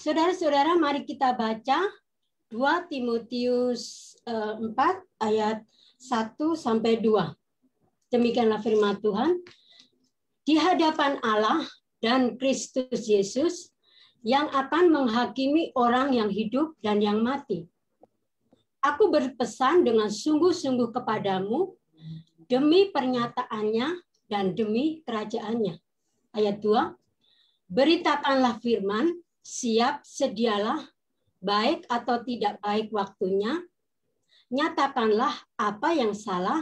Saudara-saudara, mari kita baca 2 Timotius 4 eh, ayat 1 sampai 2. Demikianlah firman Tuhan. Di hadapan Allah dan Kristus Yesus yang akan menghakimi orang yang hidup dan yang mati. Aku berpesan dengan sungguh-sungguh kepadamu demi pernyataannya dan demi kerajaannya. Ayat 2. Beritakanlah firman, siap sedialah baik atau tidak baik waktunya, nyatakanlah apa yang salah,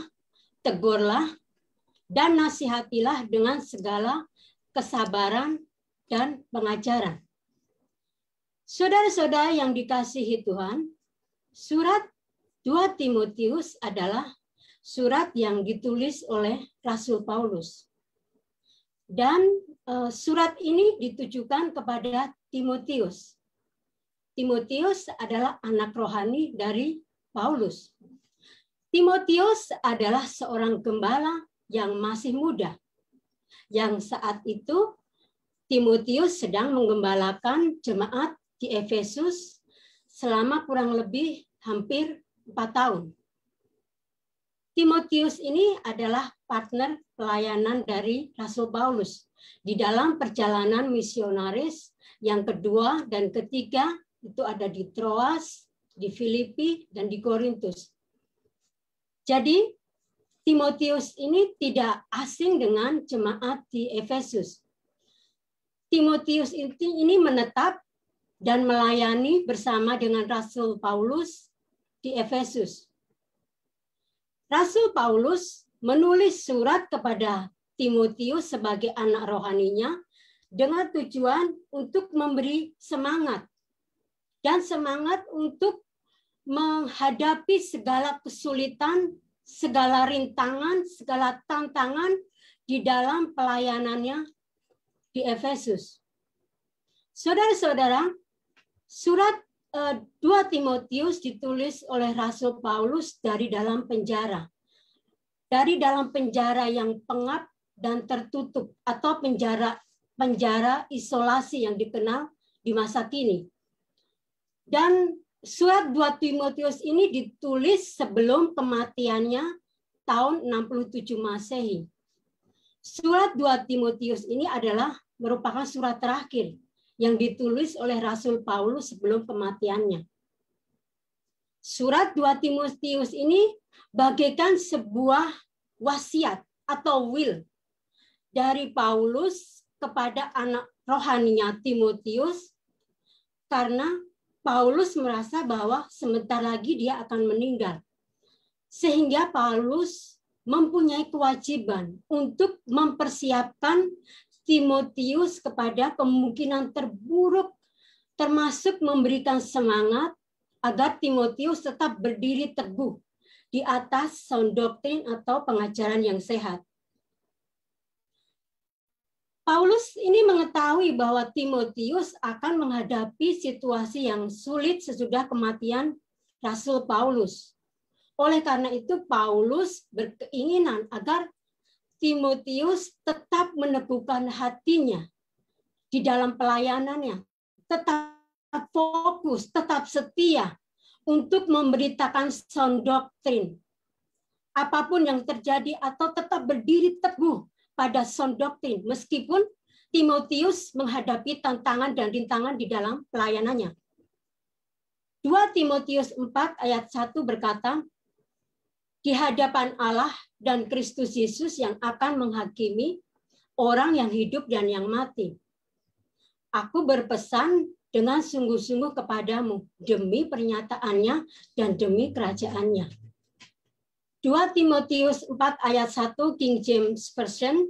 tegurlah, dan nasihatilah dengan segala kesabaran dan pengajaran. Saudara-saudara yang dikasihi Tuhan, surat 2 Timotius adalah surat yang ditulis oleh Rasul Paulus. Dan eh, surat ini ditujukan kepada Timotius. Timotius adalah anak rohani dari Paulus. Timotius adalah seorang gembala yang masih muda, yang saat itu Timotius sedang menggembalakan jemaat di Efesus selama kurang lebih hampir empat tahun. Timotius ini adalah partner pelayanan dari Rasul Paulus di dalam perjalanan misionaris yang kedua dan ketiga itu ada di Troas, di Filipi, dan di Korintus. Jadi Timotius ini tidak asing dengan jemaat di Efesus. Timotius ini menetap dan melayani bersama dengan Rasul Paulus di Efesus. Rasul Paulus menulis surat kepada Timotius sebagai anak rohaninya dengan tujuan untuk memberi semangat dan semangat untuk menghadapi segala kesulitan, segala rintangan, segala tantangan di dalam pelayanannya di Efesus. Saudara-saudara, surat 2 eh, Timotius ditulis oleh Rasul Paulus dari dalam penjara. Dari dalam penjara yang pengap dan tertutup atau penjara penjara isolasi yang dikenal di masa kini. Dan surat 2 Timotius ini ditulis sebelum kematiannya tahun 67 Masehi. Surat 2 Timotius ini adalah merupakan surat terakhir yang ditulis oleh Rasul Paulus sebelum kematiannya. Surat 2 Timotius ini bagaikan sebuah wasiat atau will dari Paulus kepada anak rohaninya Timotius karena Paulus merasa bahwa sebentar lagi dia akan meninggal. Sehingga Paulus mempunyai kewajiban untuk mempersiapkan Timotius kepada kemungkinan terburuk termasuk memberikan semangat agar Timotius tetap berdiri teguh di atas sound doktrin atau pengajaran yang sehat. Paulus ini mengetahui bahwa Timotius akan menghadapi situasi yang sulit sesudah kematian Rasul Paulus. Oleh karena itu, Paulus berkeinginan agar Timotius tetap meneguhkan hatinya di dalam pelayanannya, tetap fokus, tetap setia untuk memberitakan sound doktrin. Apapun yang terjadi atau tetap berdiri teguh pada sound doctrine meskipun Timotius menghadapi tantangan dan rintangan di dalam pelayanannya. 2 Timotius 4 ayat 1 berkata, di hadapan Allah dan Kristus Yesus yang akan menghakimi orang yang hidup dan yang mati. Aku berpesan dengan sungguh-sungguh kepadamu demi pernyataannya dan demi kerajaannya 2 Timotius 4 ayat 1 King James Version,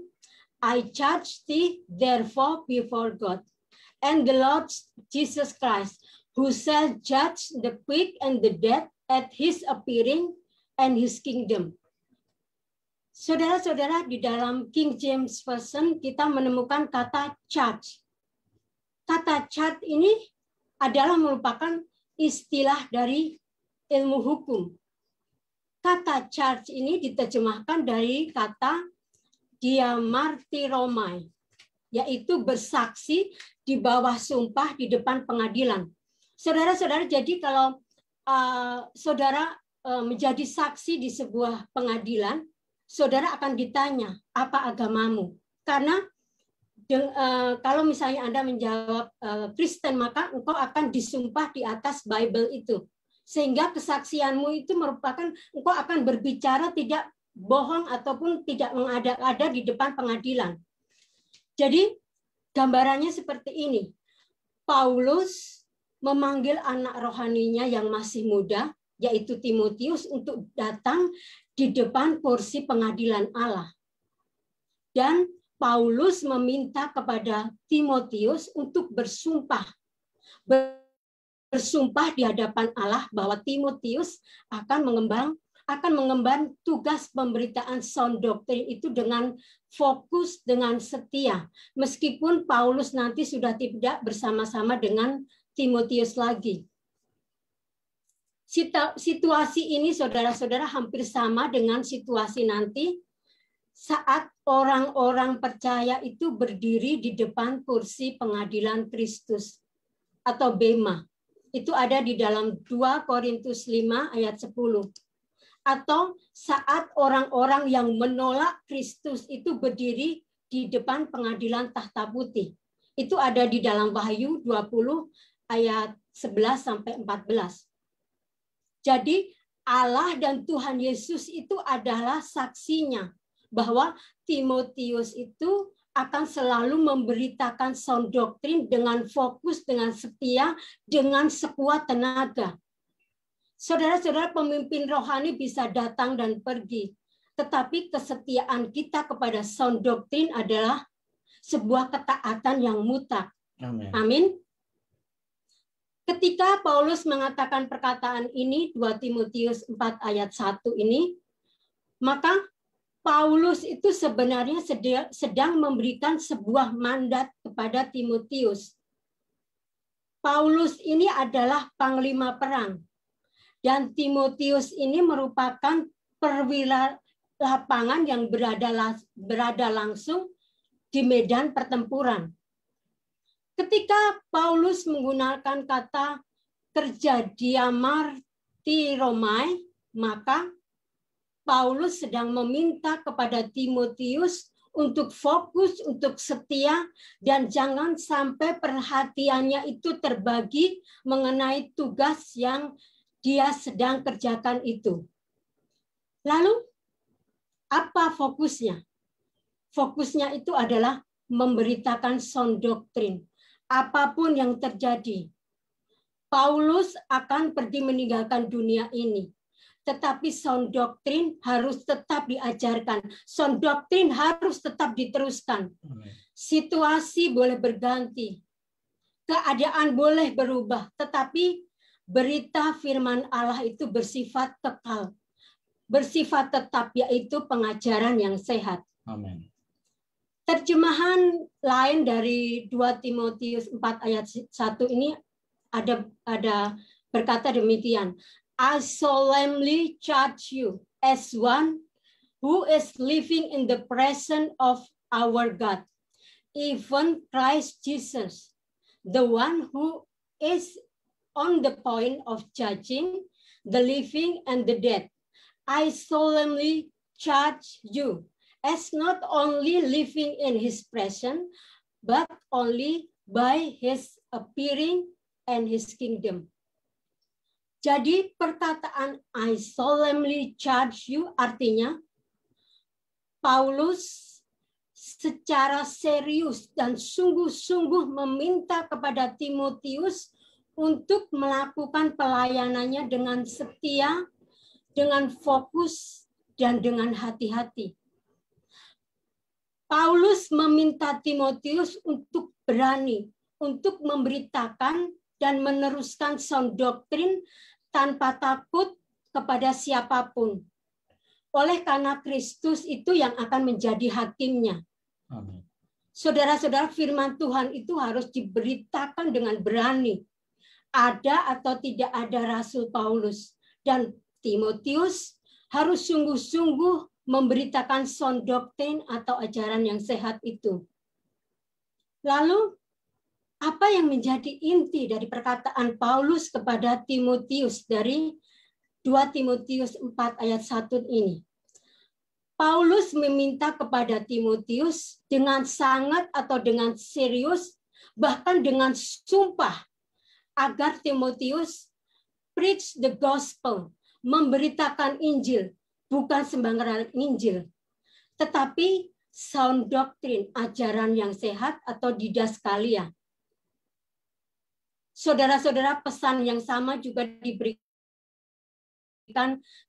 I charge thee therefore before God and the Lord Jesus Christ, who shall judge the quick and the dead at his appearing and his kingdom. Saudara-saudara, di dalam King James Version kita menemukan kata charge. Kata charge ini adalah merupakan istilah dari ilmu hukum kata charge ini diterjemahkan dari kata romai, yaitu bersaksi di bawah sumpah di depan pengadilan. Saudara-saudara, jadi kalau uh, saudara uh, menjadi saksi di sebuah pengadilan, saudara akan ditanya apa agamamu, karena Deng, uh, kalau misalnya Anda menjawab uh, Kristen, maka engkau akan disumpah di atas Bible itu sehingga kesaksianmu itu merupakan engkau akan berbicara tidak bohong ataupun tidak mengada-ada di depan pengadilan. Jadi gambarannya seperti ini. Paulus memanggil anak rohaninya yang masih muda yaitu Timotius untuk datang di depan kursi pengadilan Allah. Dan Paulus meminta kepada Timotius untuk bersumpah bersumpah di hadapan Allah bahwa Timotius akan mengembang akan mengemban tugas pemberitaan sound doctrine itu dengan fokus dengan setia. Meskipun Paulus nanti sudah tidak bersama-sama dengan Timotius lagi. Situasi ini saudara-saudara hampir sama dengan situasi nanti saat orang-orang percaya itu berdiri di depan kursi pengadilan Kristus atau Bema itu ada di dalam 2 Korintus 5 ayat 10. Atau saat orang-orang yang menolak Kristus itu berdiri di depan pengadilan tahta putih. Itu ada di dalam Wahyu 20 ayat 11 sampai 14. Jadi Allah dan Tuhan Yesus itu adalah saksinya bahwa Timotius itu akan selalu memberitakan sound doktrin dengan fokus, dengan setia, dengan sekuat tenaga. Saudara-saudara pemimpin rohani bisa datang dan pergi, tetapi kesetiaan kita kepada sound doktrin adalah sebuah ketaatan yang mutlak. Amin. Amin. Ketika Paulus mengatakan perkataan ini 2 Timotius 4 ayat 1 ini, maka Paulus itu sebenarnya sedang memberikan sebuah mandat kepada Timotius. Paulus ini adalah panglima perang dan Timotius ini merupakan perwira lapangan yang berada berada langsung di medan pertempuran. Ketika Paulus menggunakan kata kerja diamar Romai, maka Paulus sedang meminta kepada Timotius untuk fokus, untuk setia, dan jangan sampai perhatiannya itu terbagi mengenai tugas yang dia sedang kerjakan itu. Lalu, apa fokusnya? Fokusnya itu adalah memberitakan sound doktrin. Apapun yang terjadi, Paulus akan pergi meninggalkan dunia ini tetapi sound doktrin harus tetap diajarkan. Sound doktrin harus tetap diteruskan. Situasi boleh berganti. Keadaan boleh berubah, tetapi berita firman Allah itu bersifat kekal. Bersifat tetap yaitu pengajaran yang sehat. Amen. Terjemahan lain dari 2 Timotius 4 ayat 1 ini ada ada berkata demikian, I solemnly charge you as one who is living in the presence of our God, even Christ Jesus, the one who is on the point of judging the living and the dead. I solemnly charge you as not only living in his presence, but only by his appearing and his kingdom. Jadi perkataan I solemnly charge you artinya Paulus secara serius dan sungguh-sungguh meminta kepada Timotius untuk melakukan pelayanannya dengan setia, dengan fokus, dan dengan hati-hati. Paulus meminta Timotius untuk berani, untuk memberitakan dan meneruskan sound doktrin tanpa takut kepada siapapun. Oleh karena Kristus itu yang akan menjadi hakimnya. Saudara-saudara, firman Tuhan itu harus diberitakan dengan berani. Ada atau tidak ada Rasul Paulus dan Timotius harus sungguh-sungguh memberitakan sound doktrin atau ajaran yang sehat itu. Lalu apa yang menjadi inti dari perkataan Paulus kepada Timotius dari 2 Timotius 4 ayat 1 ini. Paulus meminta kepada Timotius dengan sangat atau dengan serius, bahkan dengan sumpah, agar Timotius preach the gospel, memberitakan Injil, bukan sembarangan Injil, tetapi sound doctrine, ajaran yang sehat atau didaskalia, Saudara-saudara, pesan yang sama juga diberikan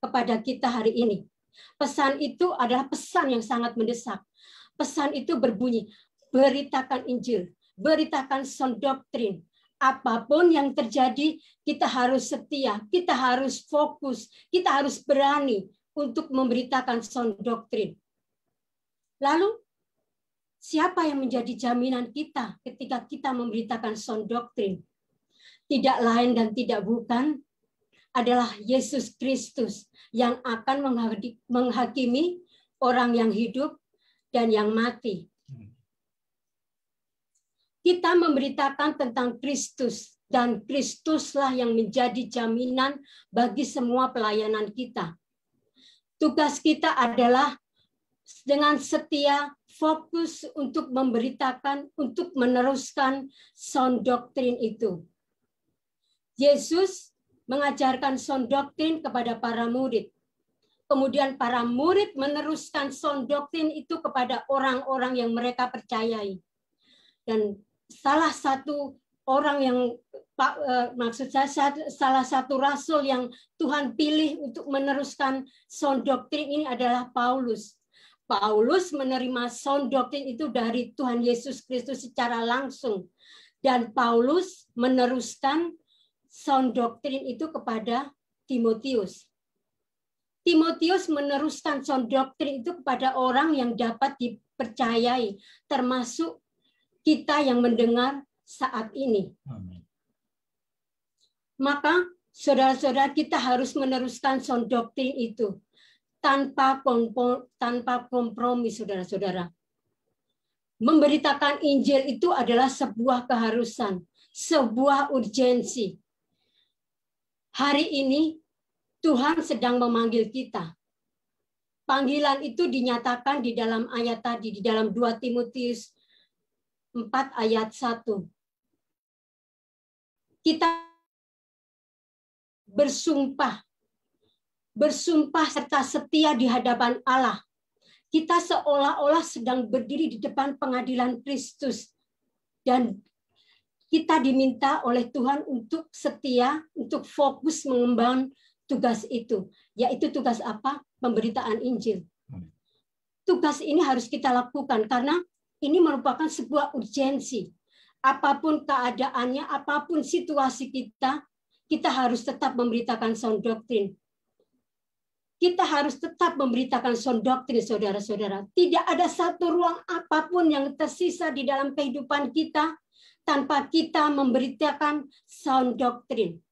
kepada kita hari ini. Pesan itu adalah pesan yang sangat mendesak. Pesan itu berbunyi, beritakan Injil, beritakan sound doktrin, apapun yang terjadi, kita harus setia, kita harus fokus, kita harus berani untuk memberitakan sound doktrin. Lalu, siapa yang menjadi jaminan kita ketika kita memberitakan sound doktrin? tidak lain dan tidak bukan adalah Yesus Kristus yang akan menghakimi orang yang hidup dan yang mati. Kita memberitakan tentang Kristus dan Kristuslah yang menjadi jaminan bagi semua pelayanan kita. Tugas kita adalah dengan setia fokus untuk memberitakan, untuk meneruskan sound doktrin itu Yesus mengajarkan sound doktrin kepada para murid. Kemudian para murid meneruskan sound doktrin itu kepada orang-orang yang mereka percayai. Dan salah satu orang yang eh, maksud saya salah satu rasul yang Tuhan pilih untuk meneruskan sound doktrin ini adalah Paulus. Paulus menerima sound doktrin itu dari Tuhan Yesus Kristus secara langsung dan Paulus meneruskan sound doktrin itu kepada Timotius. Timotius meneruskan sound doktrin itu kepada orang yang dapat dipercayai, termasuk kita yang mendengar saat ini. Maka saudara-saudara kita harus meneruskan sound doktrin itu tanpa tanpa kompromi saudara-saudara. Memberitakan Injil itu adalah sebuah keharusan, sebuah urgensi. Hari ini Tuhan sedang memanggil kita. Panggilan itu dinyatakan di dalam ayat tadi, di dalam 2 Timotius 4 ayat 1. Kita bersumpah, bersumpah serta setia di hadapan Allah. Kita seolah-olah sedang berdiri di depan pengadilan Kristus dan kita diminta oleh Tuhan untuk setia, untuk fokus mengemban tugas itu, yaitu tugas apa? Pemberitaan Injil. Hmm. Tugas ini harus kita lakukan karena ini merupakan sebuah urgensi. Apapun keadaannya, apapun situasi kita, kita harus tetap memberitakan sound doctrine kita harus tetap memberitakan sound doctrine, saudara-saudara. Tidak ada satu ruang apapun yang tersisa di dalam kehidupan kita tanpa kita memberitakan sound doctrine.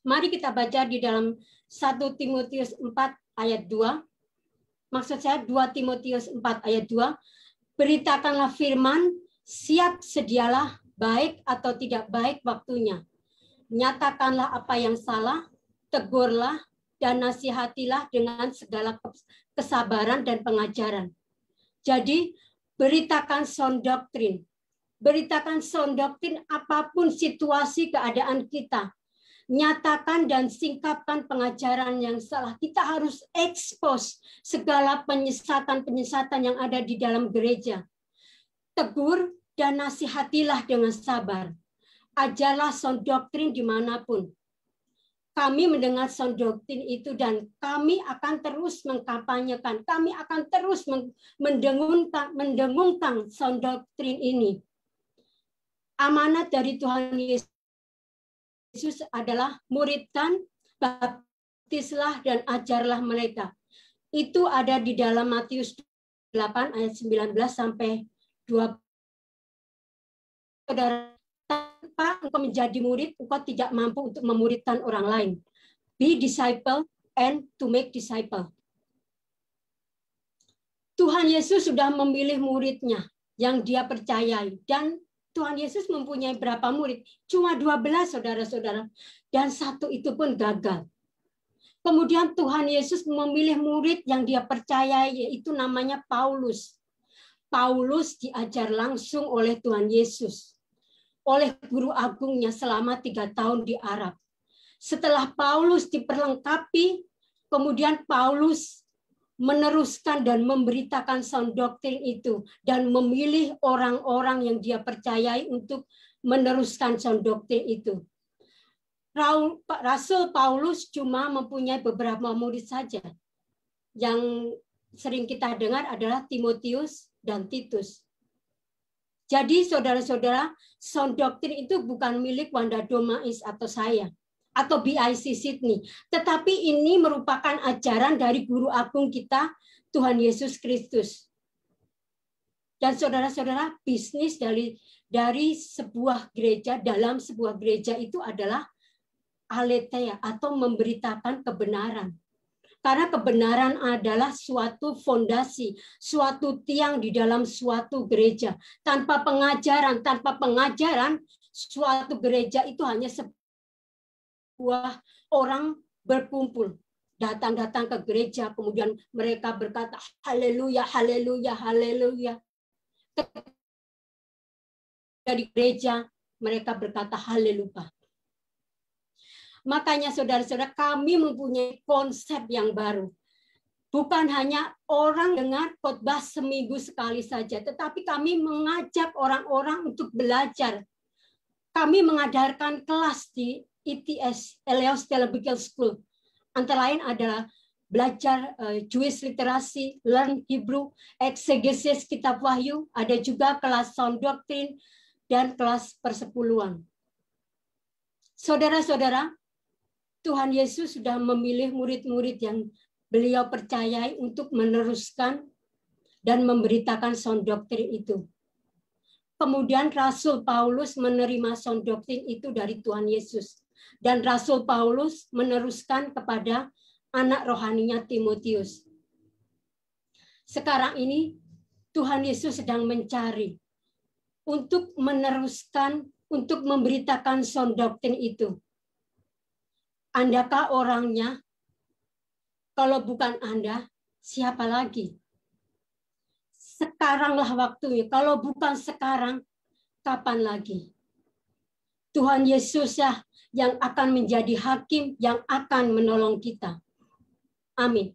Mari kita baca di dalam 1 Timotius 4 ayat 2. Maksud saya 2 Timotius 4 ayat 2. Beritakanlah firman, siap sedialah baik atau tidak baik waktunya. Nyatakanlah apa yang salah, tegurlah dan nasihatilah dengan segala kesabaran dan pengajaran. Jadi, beritakan sound doktrin. Beritakan sound doktrin apapun situasi keadaan kita. Nyatakan dan singkapkan pengajaran yang salah. Kita harus expose segala penyesatan-penyesatan yang ada di dalam gereja. Tegur dan nasihatilah dengan sabar. Ajalah sound doktrin dimanapun kami mendengar sound doktrin itu dan kami akan terus mengkampanyekan, kami akan terus mendengungkan, mendengungkan sound doktrin ini. Amanat dari Tuhan Yesus adalah muridkan, baptislah, dan ajarlah mereka. Itu ada di dalam Matius 8 ayat 19 sampai 20 apa engkau menjadi murid, engkau tidak mampu untuk memuridkan orang lain. Be disciple and to make disciple. Tuhan Yesus sudah memilih muridnya yang dia percayai dan Tuhan Yesus mempunyai berapa murid? Cuma 12 saudara-saudara dan satu itu pun gagal. Kemudian Tuhan Yesus memilih murid yang dia percayai yaitu namanya Paulus. Paulus diajar langsung oleh Tuhan Yesus oleh guru agungnya selama tiga tahun di Arab. Setelah Paulus diperlengkapi, kemudian Paulus meneruskan dan memberitakan sound doctrine itu dan memilih orang-orang yang dia percayai untuk meneruskan sound doctrine itu. Rasul Paulus cuma mempunyai beberapa murid saja. Yang sering kita dengar adalah Timotius dan Titus. Jadi saudara-saudara, sound doctrine itu bukan milik Wanda Domais atau saya atau BIC Sydney, tetapi ini merupakan ajaran dari guru agung kita Tuhan Yesus Kristus. Dan saudara-saudara, bisnis dari dari sebuah gereja dalam sebuah gereja itu adalah aletheia atau memberitakan kebenaran. Karena kebenaran adalah suatu fondasi, suatu tiang di dalam suatu gereja. Tanpa pengajaran, tanpa pengajaran, suatu gereja itu hanya sebuah orang berkumpul. Datang-datang ke gereja, kemudian mereka berkata, haleluya, haleluya, haleluya. Dari gereja, mereka berkata haleluya. Makanya saudara-saudara kami mempunyai konsep yang baru. Bukan hanya orang dengar khotbah seminggu sekali saja, tetapi kami mengajak orang-orang untuk belajar. Kami mengadarkan kelas di ETS, Eleos Theological School. Antara lain adalah belajar eh, Jewish literasi, learn Hebrew, exegesis kitab Wahyu, ada juga kelas sound doctrine dan kelas persepuluhan. Saudara-saudara, Tuhan Yesus sudah memilih murid-murid yang beliau percayai untuk meneruskan dan memberitakan sound doctrine itu. Kemudian Rasul Paulus menerima sound doctrine itu dari Tuhan Yesus. Dan Rasul Paulus meneruskan kepada anak rohaninya Timotius. Sekarang ini Tuhan Yesus sedang mencari untuk meneruskan, untuk memberitakan sound doctrine itu. Andakah orangnya? Kalau bukan Anda, siapa lagi? Sekaranglah waktunya. Kalau bukan sekarang, kapan lagi? Tuhan Yesus ya, yang akan menjadi hakim yang akan menolong kita. Amin.